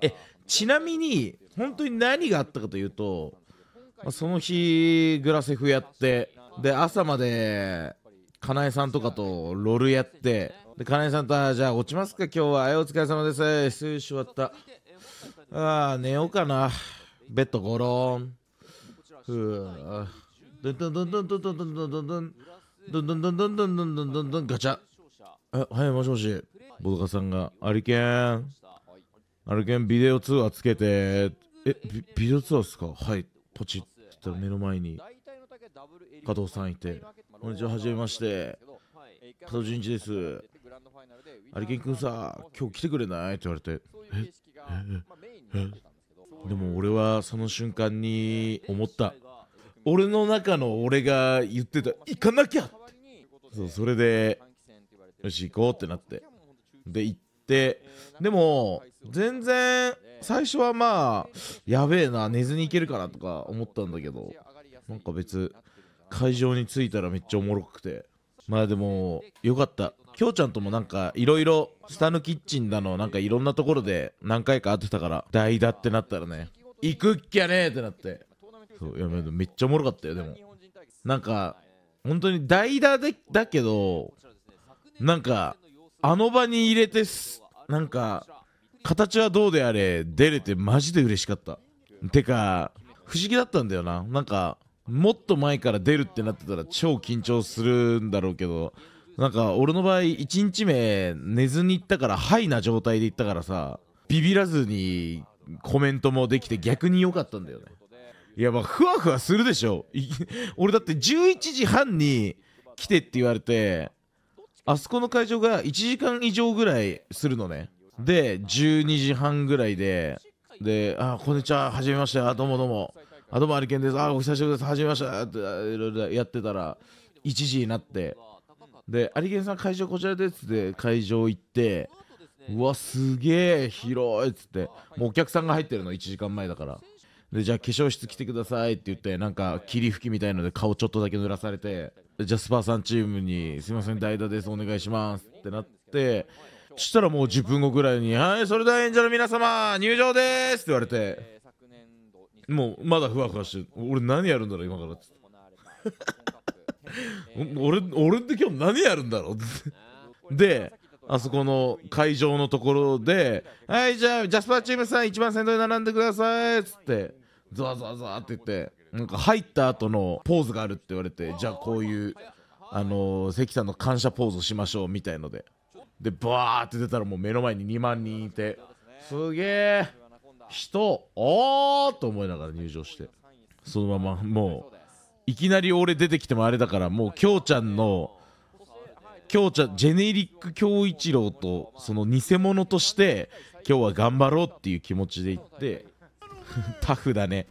えちなみに本当に何があったかというと、まあ、その日グラセフやってで朝までかなえさんとかとロールやってでかなえさんとじゃあ落ちますか今日はお疲れ様ですすし終わったあ寝ようかなベッドゴロンふぅドンドンドンドンドンドンドンドンドンドンどんどんどんどんどんどんどんどんガチャはいもしもしボドカさんが「ありけんあるけんビデオ通話つけて、え、ビビデオ通話っすかはい、ポチッって目の前に加藤さんいて、こんにちは、はじめまして、加藤純一です。アリケン君さ、今日来てくれないって言われて、えええでも俺はその瞬間に思った。俺の中の俺が言ってた、行かなきゃって。そうそれで、よし、行こうってなって。で、行って。ってでも全然最初はまあやべえな寝ずに行けるかなとか思ったんだけどなんか別会場に着いたらめっちゃおもろくてまあでもよかったきょうちゃんともなんかいろいろタヌキッチンだのなんかいろんなところで何回か会ってたから代打ってなったらね行くっきゃねえってなってそういやめっちゃおもろかったよでもなんか本当に代打でだけどなんかあの場に入れてなんか形はどうであれ出れてマジで嬉しかったてか不思議だったんだよななんかもっと前から出るってなってたら超緊張するんだろうけどなんか俺の場合1日目寝ずに行ったからハイな状態で行ったからさビビらずにコメントもできて逆に良かったんだよねいやまあふわふわするでしょ 俺だって11時半に来てって言われてあそこの会場が1時間以上ぐらいするのねで12時半ぐらいでで「あこんにちははじめましてあどうもどうもあどうもありけんですあお久しぶりですはじめまして」っていろいろやってたら1時になってで「けんさん会場こちらです」って会場行ってうわすげえ広いっつってもうお客さんが入ってるの1時間前だからでじゃあ化粧室来てくださいって言ってなんか霧吹きみたいので顔ちょっとだけ濡らされてジャスパーさんチームに「すいません代打ですお願いします」ってなってそしたらもう10分後ぐらいに「はいそれでは演者の皆様入場です」って言われてもうまだふわふわして俺何やるんだろう今からって 俺俺って今日何やるんだろうってであそこの会場のところで「はいじゃあジャスパーチームさん一番先頭に並んでください」っつってゾワゾワゾワって言って。なんか入った後のポーズがあるって言われてじゃあこういうあの関さんの感謝ポーズをしましょうみたいのででバーって出たらもう目の前に2万人いてすげえ人おーと思いながら入場してそのままもういきなり俺出てきてもあれだからもうきょうちゃんのきょうちゃんジェネリック京一郎とその偽物として今日は頑張ろうっていう気持ちで行って タフだね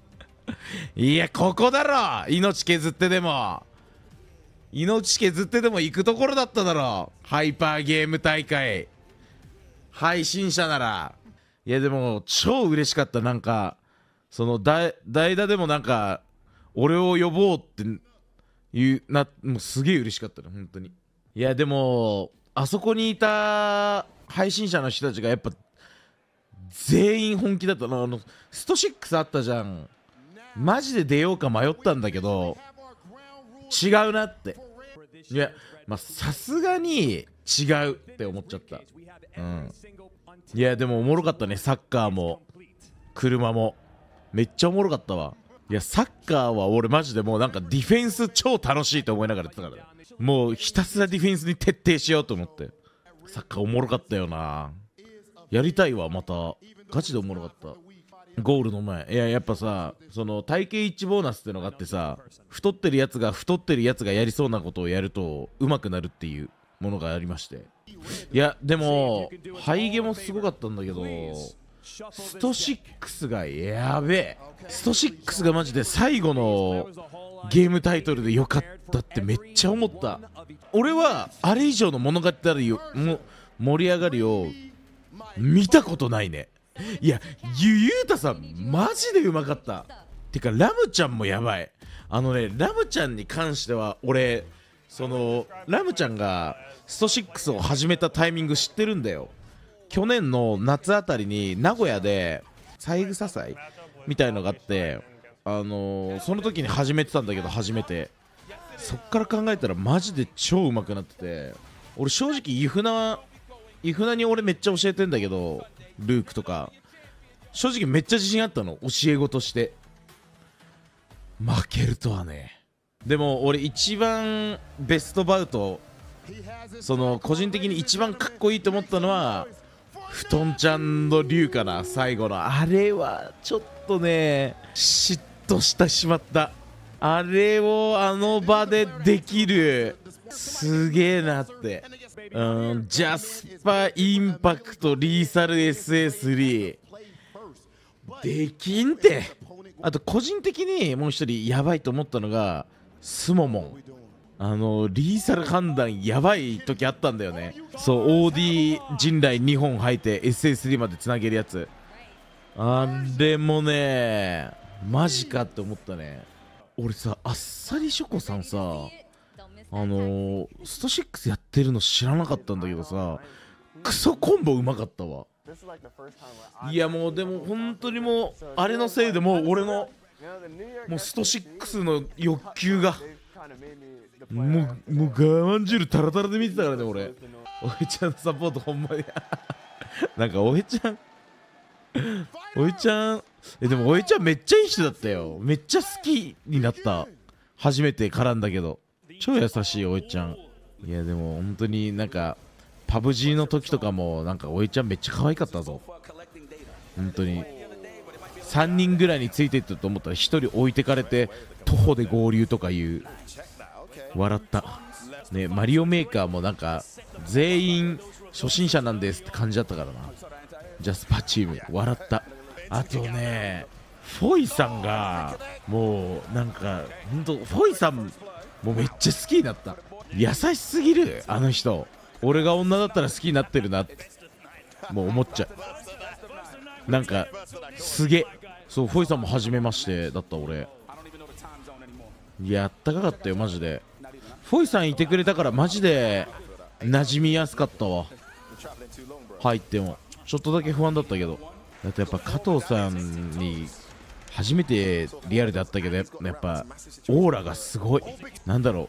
いやここだろ命削ってでも命削ってでも行くところだっただろハイパーゲーム大会配信者ならいやでも超嬉しかったなんかその代打でもなんか俺を呼ぼうって言うなもうすげえ嬉しかったね本当にいやでもあそこにいた配信者の人たちがやっぱ全員本気だったのあのスト6あったじゃんマジで出ようか迷ったんだけど違うなっていやまさすがに違うって思っちゃったうんいやでもおもろかったねサッカーも車もめっちゃおもろかったわいやサッカーは俺マジでもうなんかディフェンス超楽しいと思いながらやってたからもうひたすらディフェンスに徹底しようと思ってサッカーおもろかったよなやりたいわまたガチでおもろかったゴールの前いややっぱさその体型一致ボーナスってのがあってさ太ってるやつが太ってるやつがやりそうなことをやるとうまくなるっていうものがありましていやでもハイゲもすごかったんだけどスト6がやべえスト6がマジで最後のゲームタイトルでよかったってめっちゃ思った俺はあれ以上の物語盛り上がりを見たことないねいや、ゆゆうたさん、マジでうまかった。てか、ラムちゃんもやばい。あのね、ラムちゃんに関しては、俺、その、ラムちゃんが、スト6を始めたタイミング知ってるんだよ。去年の夏あたりに、名古屋で、三枝祭みたいのがあって、あのー、その時に始めてたんだけど、初めて。そっから考えたら、マジで超うまくなってて、俺、正直、イフナ、イフナに俺めっちゃ教えてんだけど、ルークとか正直めっちゃ自信あったの教え子として負けるとはねでも俺一番ベストバウトその個人的に一番かっこいいと思ったのは布団ちゃんの竜かな最後のあれはちょっとね嫉妬してしまったあれをあの場でできるすげえなってうん、ジャスパインパクトリーサル SA3 できんてあと個人的にもう一人やばいと思ったのがスモモンあのリーサル判断やばい時あったんだよねそう OD 人来2本履いて SA3 までつなげるやつあれもねマジかって思ったね俺さあっさりショコさんさあのー、スト6やってるの知らなかったんだけどさクソコンボうまかったわいやもうでも本当にもうあれのせいでもう俺のもうスト6の欲求がもうもう我慢汁タラタラで見てたからね俺おへちゃんのサポートほんまに なんかおへちゃんおへちゃんえでもおへちゃんめっちゃいい人だったよめっちゃ好きになった初めて絡んだけど超優しいおいちゃんいやでも本当になんかパブ G の時とかもなんかおいちゃんめっちゃ可愛かったぞ本当に3人ぐらいについていったと思ったら1人置いてかれて徒歩で合流とかいう笑ったねマリオメーカーもなんか全員初心者なんですって感じだったからなジャスパチーム笑ったあとねフォイさんがもうなんか本当フォイさんもうめっちゃ好きになった優しすぎるあの人俺が女だったら好きになってるなってもう思っちゃうなんかすげえそうフォイさんも初めましてだった俺いやあったかかったよマジでフォイさんいてくれたからマジで馴染みやすかったわ入ってもちょっとだけ不安だったけどだってやっぱ加藤さんに初めてリアルで会ったけどやっぱオーラがすごいなんだろ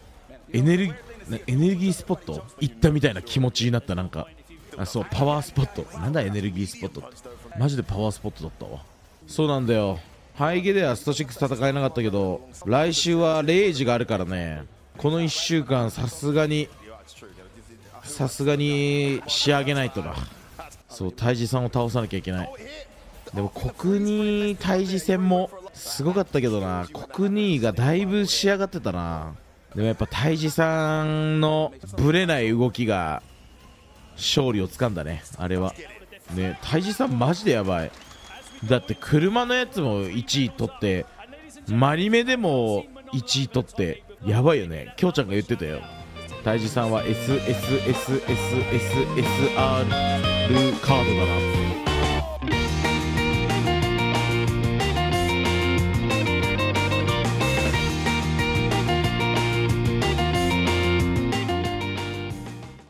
うエネルギースポット行ったみたいな気持ちになったなんかあそうパワースポットなんだエネルギースポットってマジでパワースポットだったわそうなんだよハイゲではスト6戦えなかったけど来週は0時があるからねこの1週間さすがにさすがに仕上げないとなそう胎児さんを倒さなきゃいけないでも国に対峙戦もすごかったけどな国にがだいぶ仕上がってたなでもやっぱ泰治さんのぶれない動きが勝利をつかんだねあれはね泰治さんマジでやばいだって車のやつも1位取ってマリメでも1位取ってやばいよねきょうちゃんが言ってたよ泰治さんは SSSSSSR カードだなって